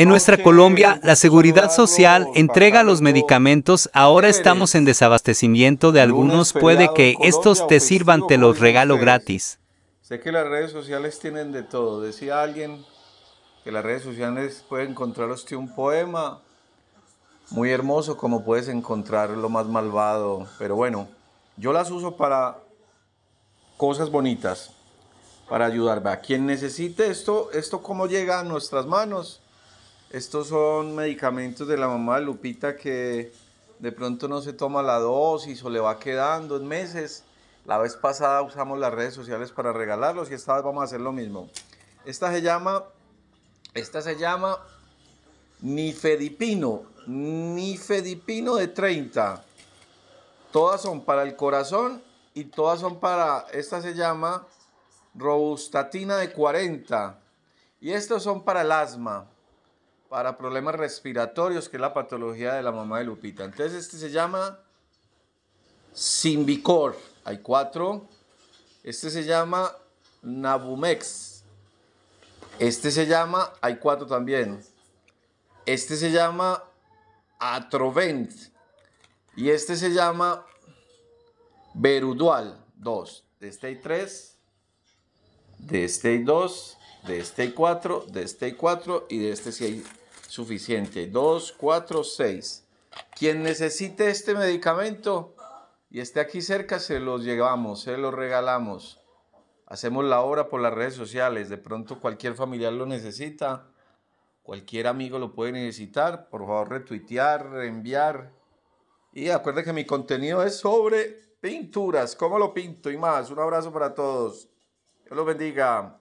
En nuestra Colombia, la seguridad social entrega los medicamentos. Ahora estamos en desabastecimiento de algunos. Puede que estos te sirvan, te los regalo gratis. Sé que las redes sociales tienen de todo. Decía alguien que las redes sociales puede encontrar un poema muy hermoso, como puedes encontrar lo más malvado. Pero bueno, yo las uso para cosas bonitas, para ayudarme. A quien necesite esto, esto cómo llega a nuestras manos estos son medicamentos de la mamá de Lupita que de pronto no se toma la dosis o le va quedando en meses. La vez pasada usamos las redes sociales para regalarlos y esta vez vamos a hacer lo mismo. Esta se llama, esta se llama Nifedipino, Nifedipino de 30. Todas son para el corazón y todas son para, esta se llama Robustatina de 40. Y estos son para el asma para problemas respiratorios, que es la patología de la mamá de Lupita. Entonces este se llama Simbicor, hay cuatro. Este se llama Nabumex. Este se llama, hay cuatro también. Este se llama Atrovent. Y este se llama Verudual, dos. De este hay tres. De este hay dos. De este hay cuatro. De este hay cuatro. Y de este sí hay suficiente. Dos, cuatro, seis. Quien necesite este medicamento y esté aquí cerca, se los llevamos, se los regalamos. Hacemos la obra por las redes sociales. De pronto cualquier familiar lo necesita. Cualquier amigo lo puede necesitar. Por favor, retuitear, reenviar. Y acuerde que mi contenido es sobre pinturas, cómo lo pinto y más. Un abrazo para todos. Dios los bendiga.